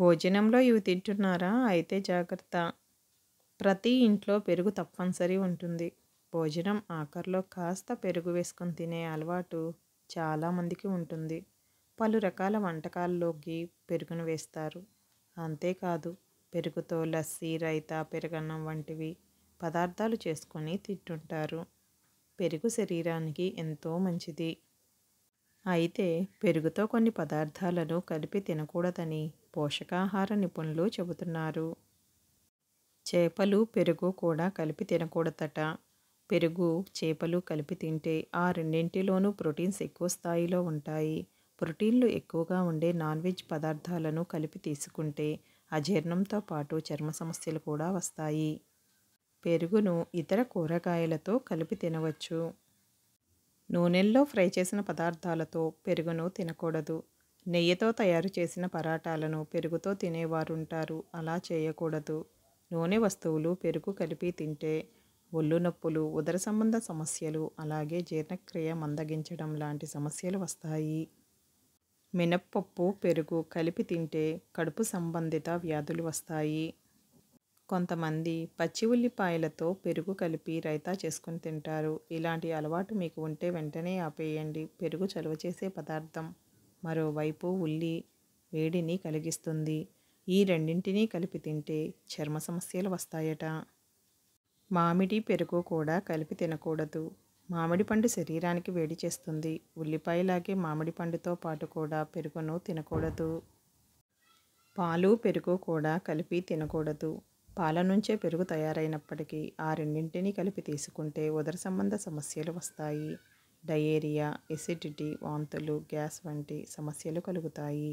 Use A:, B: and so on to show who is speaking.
A: భోజనంలో ఇవి తింటున్నారా అయితే జాగ్రత్త ప్రతి ఇంట్లో పెరుగు తప్పనిసరి ఉంటుంది భోజనం ఆఖరిలో కాస్త పెరుగు వేసుకొని తినే అలవాటు చాలామందికి ఉంటుంది పలు రకాల వంటకాల్లోకి పెరుగును వేస్తారు అంతేకాదు పెరుగుతో లస్సీ రైతా పెరుగన్నం వంటివి పదార్థాలు చేసుకొని తింటుంటారు పెరుగు శరీరానికి ఎంతో మంచిది అయితే పెరుగుతో కొన్ని పదార్థాలను కలిపి తినకూడదని పోషకాహార నిపుణులు చెబుతున్నారు చేపలు పెరుగు కూడా కలిపి తినకూడదట పెరుగు చేపలు కలిపి తింటే ఆ రెండింటిలోనూ ప్రోటీన్స్ ఎక్కువ స్థాయిలో ఉంటాయి ప్రోటీన్లు ఎక్కువగా ఉండే నాన్ వెజ్ పదార్థాలను కలిపి తీసుకుంటే అజీర్ణంతో పాటు చర్మ సమస్యలు కూడా వస్తాయి పెరుగును ఇతర కూరగాయలతో కలిపి తినవచ్చు నూనెల్లో ఫ్రై చేసిన పదార్థాలతో పెరుగును తినకూడదు నెయ్యితో తయారు చేసిన పరాటాలను పెరుగుతో తినేవారుంటారు అలా చేయకూడదు నూనె వస్తువులు పెరుగు కలిపి తింటే ఒళ్ళు నొప్పులు ఉదర సంబంధ సమస్యలు అలాగే జీర్ణక్రియ మందగించడం లాంటి సమస్యలు వస్తాయి మినప్పప్పు పెరుగు కలిపి తింటే కడుపు సంబంధిత వ్యాధులు వస్తాయి కొంతమంది పచ్చి ఉల్లిపాయలతో పెరుగు కలిపి రైతా చేసుకుని తింటారు ఇలాంటి అలవాటు మీకు ఉంటే వెంటనే ఆపేయండి పెరుగు చలువ చేసే పదార్థం మరోవైపు ఉల్లి వేడిని కలిగిస్తుంది ఈ రెండింటినీ కలిపి తింటే చర్మ సమస్యలు వస్తాయట మామిడి పెరుగు కూడా కలిపి తినకూడదు మామిడి పండు శరీరానికి వేడి చేస్తుంది ఉల్లిపాయలాగే మామిడి పండుతో పాటు కూడా పెరుగును తినకూడదు పాలు పెరుగు కూడా కలిపి తినకూడదు పాల నుంచే పెరుగు తయారైనప్పటికీ ఆ రెండింటినీ కలిపి తీసుకుంటే ఉదర సంబంధ సమస్యలు వస్తాయి డయేరియా ఎసిడిటీ వాంతులు గ్యాస్ వంటి సమస్యలు కలుగుతాయి